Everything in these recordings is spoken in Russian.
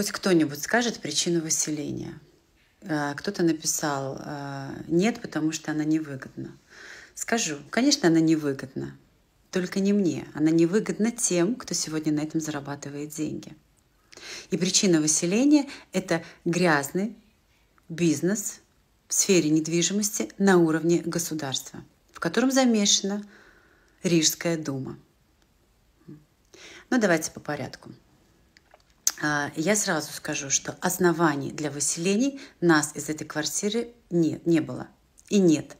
Хоть кто-нибудь скажет причину выселения. Э, кто-то написал э, «нет, потому что она невыгодна». Скажу, конечно, она невыгодна. Только не мне. Она невыгодна тем, кто сегодня на этом зарабатывает деньги. И причина выселения – это грязный бизнес в сфере недвижимости на уровне государства, в котором замешана Рижская дума. Но ну, давайте по порядку. А, я сразу скажу, что оснований для выселений нас из этой квартиры не не было и нет.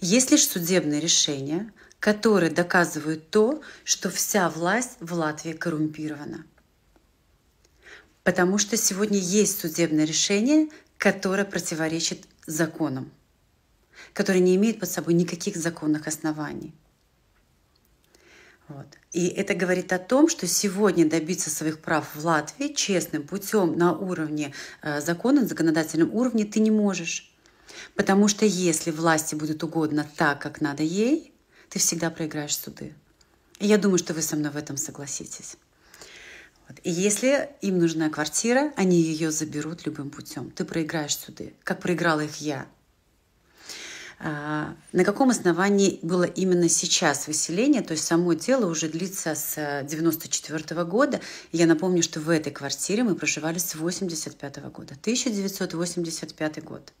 Есть лишь судебные решения, которые доказывают то, что вся власть в Латвии коррумпирована. Потому что сегодня есть судебное решение, которое противоречит законам, которое не имеет под собой никаких законных оснований – вот. И это говорит о том, что сегодня добиться своих прав в Латвии честным путем на уровне э, закона, на законодательном уровне ты не можешь. Потому что если власти будет угодно так, как надо ей, ты всегда проиграешь суды. И я думаю, что вы со мной в этом согласитесь. Вот. И если им нужна квартира, они ее заберут любым путем. Ты проиграешь суды, как проиграла их я. А, на каком основании было именно сейчас выселение, то есть само дело уже длится с 94 э, года. Я напомню, что в этой квартире мы проживали с 85 года, 1985 год.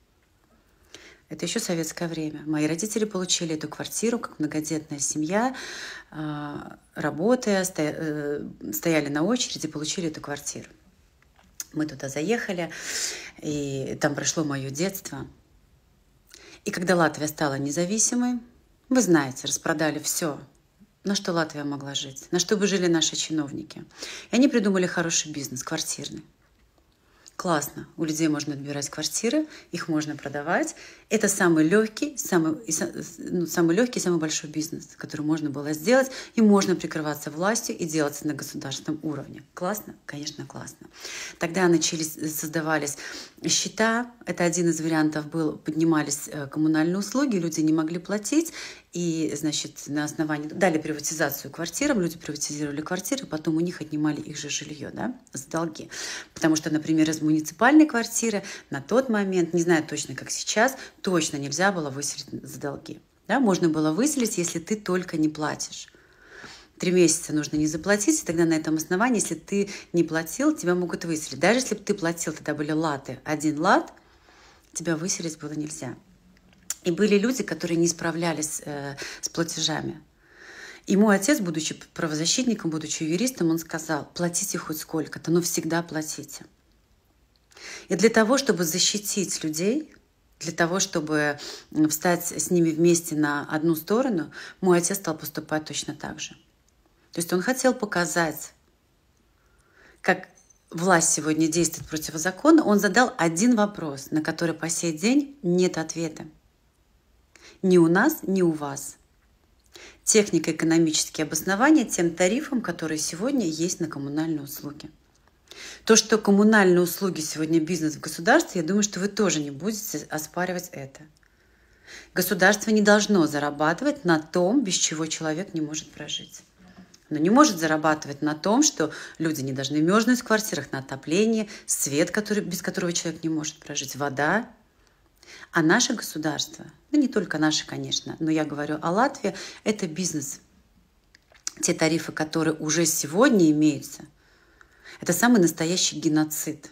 Это еще советское время. Мои родители получили эту квартиру как многодетная семья, а, работая, э, стояли на очереди, получили эту квартиру. Мы туда заехали, и там прошло мое детство. И когда Латвия стала независимой, вы знаете, распродали все, на что Латвия могла жить, на что бы жили наши чиновники. И они придумали хороший бизнес, квартирный. Классно. У людей можно отбирать квартиры, их можно продавать. Это самый легкий, самый, ну, самый легкий, самый большой бизнес, который можно было сделать, и можно прикрываться властью и делаться на государственном уровне. Классно? Конечно, классно. Тогда начались, э, создавались счета, это один из вариантов был, поднимались э, коммунальные услуги, люди не могли платить, и, значит, на основании... Дали приватизацию квартирам, люди приватизировали квартиры, потом у них отнимали их же жилье, да, с долги. Потому что, например, из муниципальной квартиры на тот момент, не знаю точно, как сейчас, точно нельзя было выселить за долги. Да, можно было выселить, если ты только не платишь три месяца нужно не заплатить, и тогда на этом основании, если ты не платил, тебя могут выселить. Даже если бы ты платил, тогда были латы. Один лат, тебя выселить было нельзя. И были люди, которые не справлялись э, с платежами. И мой отец, будучи правозащитником, будучи юристом, он сказал, платите хоть сколько-то, но всегда платите. И для того, чтобы защитить людей, для того, чтобы встать с ними вместе на одну сторону, мой отец стал поступать точно так же. То есть он хотел показать, как власть сегодня действует против закона. он задал один вопрос, на который по сей день нет ответа ни у нас, ни у вас. Техника экономические обоснования тем тарифам, которые сегодня есть на коммунальные услуги. То, что коммунальные услуги сегодня бизнес в государстве, я думаю, что вы тоже не будете оспаривать это. Государство не должно зарабатывать на том, без чего человек не может прожить. Но не может зарабатывать на том, что люди не должны мерзнуть в квартирах, на отопление, свет, который, без которого человек не может прожить, вода а наше государство, ну не только наше, конечно, но я говорю о Латвии, это бизнес. Те тарифы, которые уже сегодня имеются, это самый настоящий геноцид.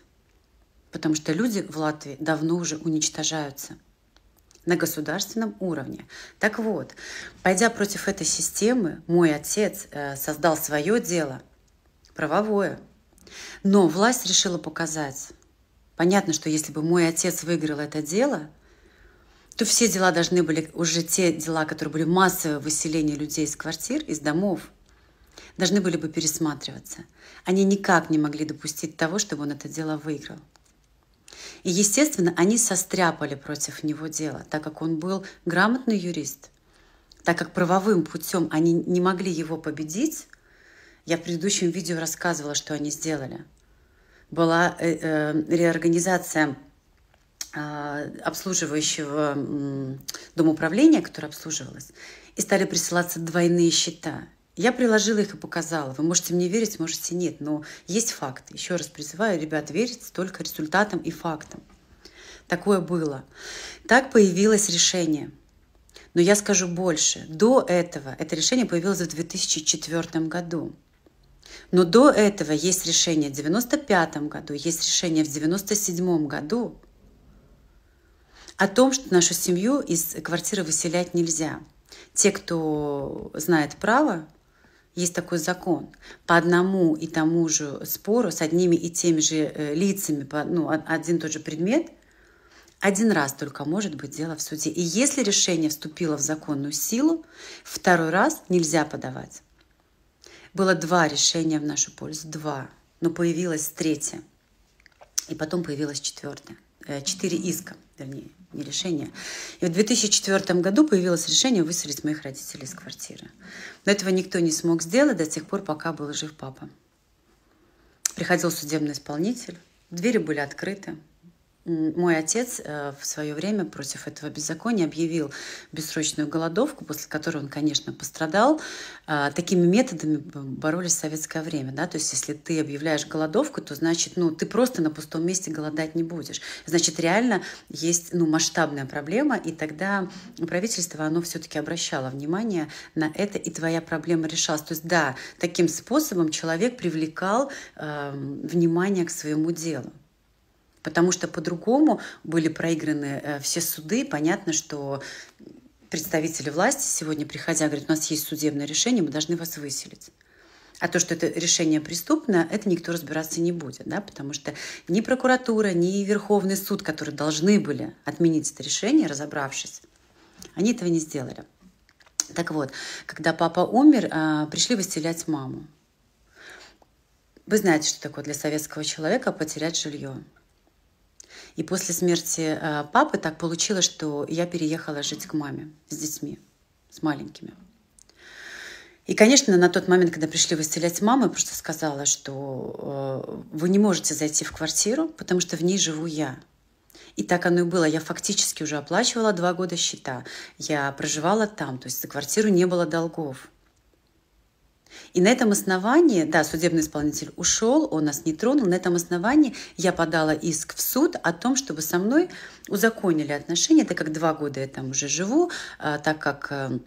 Потому что люди в Латвии давно уже уничтожаются на государственном уровне. Так вот, пойдя против этой системы, мой отец э, создал свое дело, правовое. Но власть решила показать, Понятно, что если бы мой отец выиграл это дело, то все дела должны были, уже те дела, которые были массовое выселение людей из квартир, из домов, должны были бы пересматриваться. Они никак не могли допустить того, чтобы он это дело выиграл. И, естественно, они состряпали против него дело, так как он был грамотный юрист, так как правовым путем они не могли его победить. Я в предыдущем видео рассказывала, что они сделали – была э, э, реорганизация а, обслуживающего управления, которое обслуживалось, и стали присылаться двойные счета. Я приложила их и показала. Вы можете мне верить, можете нет, но есть факт. Еще раз призываю ребят верить только результатам и фактам. Такое было. Так появилось решение. Но я скажу больше. До этого это решение появилось в 2004 году. Но до этого есть решение в 95 году, есть решение в 97 году о том, что нашу семью из квартиры выселять нельзя. Те, кто знает право, есть такой закон. По одному и тому же спору с одними и теми же э, лицами, ну, один и тот же предмет, один раз только может быть дело в суде. И если решение вступило в законную силу, второй раз нельзя подавать. Было два решения в нашу пользу, два, но появилось третье. И потом появилось четвертое, э, четыре иска, вернее, не решение. И в 2004 году появилось решение выселить моих родителей из квартиры. Но этого никто не смог сделать до тех пор, пока был жив папа. Приходил судебный исполнитель, двери были открыты, мой отец э, в свое время против этого беззакония объявил бессрочную голодовку, после которой он, конечно, пострадал. А, такими методами боролись в советское время. Да? То есть если ты объявляешь голодовку, то значит, ну, ты просто на пустом месте голодать не будешь. Значит, реально есть ну, масштабная проблема, и тогда правительство, оно все-таки обращало внимание на это, и твоя проблема решалась. То есть да, таким способом человек привлекал э, внимание к своему делу потому что по-другому были проиграны э, все суды. Понятно, что представители власти сегодня, приходя, говорят, у нас есть судебное решение, мы должны вас выселить. А то, что это решение преступно, это никто разбираться не будет, да, потому что ни прокуратура, ни Верховный суд, которые должны были отменить это решение, разобравшись, они этого не сделали. Так вот, когда папа умер, а, пришли выселять маму. Вы знаете, что такое для советского человека потерять жилье. И после смерти э, папы так получилось, что я переехала жить к маме с детьми, с маленькими. И, конечно, на тот момент, когда пришли выселять маму, я просто сказала, что э, вы не можете зайти в квартиру, потому что в ней живу я. И так оно и было. Я фактически уже оплачивала два года счета. Я проживала там, то есть за квартиру не было долгов. И на этом основании, да, судебный исполнитель ушел, он нас не тронул, на этом основании я подала иск в суд о том, чтобы со мной узаконили отношения, так как два года я там уже живу, а, так как э,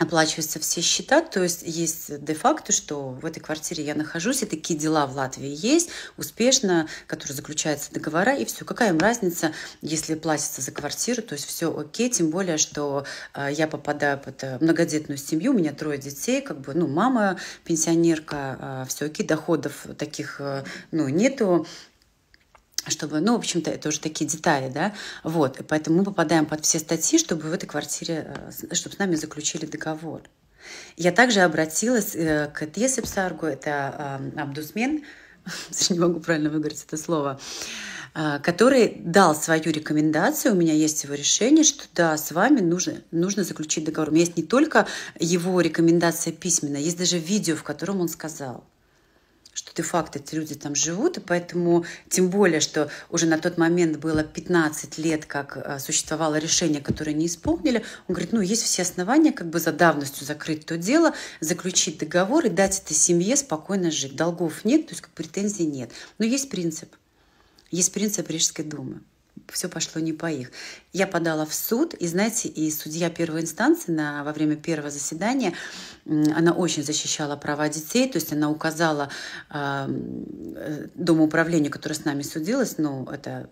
оплачиваются все счета, то есть есть де-факто, что в этой квартире я нахожусь, и такие дела в Латвии есть, успешно, которые заключаются договора, и все. Какая им разница, если платится за квартиру, то есть все окей, тем более, что э, я попадаю под э, многодетную семью, у меня трое детей, как бы, ну, мама пенсионерка, а, все окей, доходов таких, э, ну, нету, чтобы, ну, в общем-то, это уже такие детали, да, вот, и поэтому мы попадаем под все статьи, чтобы в этой квартире, э, чтобы с нами заключили договор. Я также обратилась э, к Тесе это э, обдусмен, не могу правильно выговорить это слово, который дал свою рекомендацию, у меня есть его решение, что да, с вами нужно, нужно заключить договор. У меня есть не только его рекомендация письменная, есть даже видео, в котором он сказал – что де-факто эти люди там живут, и поэтому, тем более, что уже на тот момент было 15 лет, как э, существовало решение, которое не исполнили, он говорит, ну, есть все основания как бы за давностью закрыть то дело, заключить договор и дать этой семье спокойно жить. Долгов нет, то есть претензий нет. Но есть принцип. Есть принцип Рижской думы все пошло не по их. Я подала в суд, и знаете, и судья первой инстанции на, во время первого заседания, она очень защищала права детей, то есть она указала э, Дому управления, которое с нами судилось, ну, это,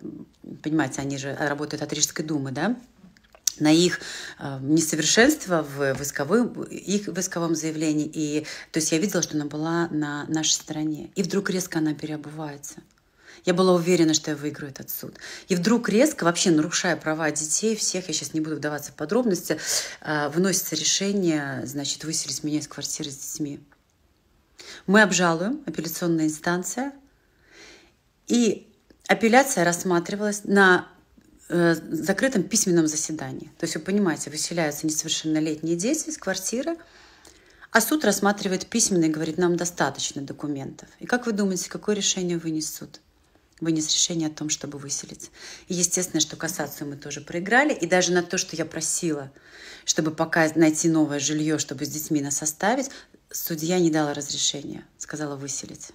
понимаете, они же работают от Рижской думы, да, на их э, несовершенство в, в исковым, их в исковом заявлении. И, то есть я видела, что она была на нашей стороне. И вдруг резко она переобувается. Я была уверена, что я выиграю этот суд. И вдруг резко, вообще нарушая права детей, всех, я сейчас не буду вдаваться в подробности, а, выносится решение, значит, выселить меня из квартиры с детьми. Мы обжалуем, апелляционная инстанция, и апелляция рассматривалась на э, закрытом письменном заседании. То есть вы понимаете, выселяются несовершеннолетние дети из квартиры, а суд рассматривает письменно и говорит, нам достаточно документов. И как вы думаете, какое решение вынес суд? вынес решение о том, чтобы выселиться. И естественно, что касацию мы тоже проиграли. И даже на то, что я просила, чтобы пока найти новое жилье, чтобы с детьми нас оставить, судья не дала разрешения, сказала выселить.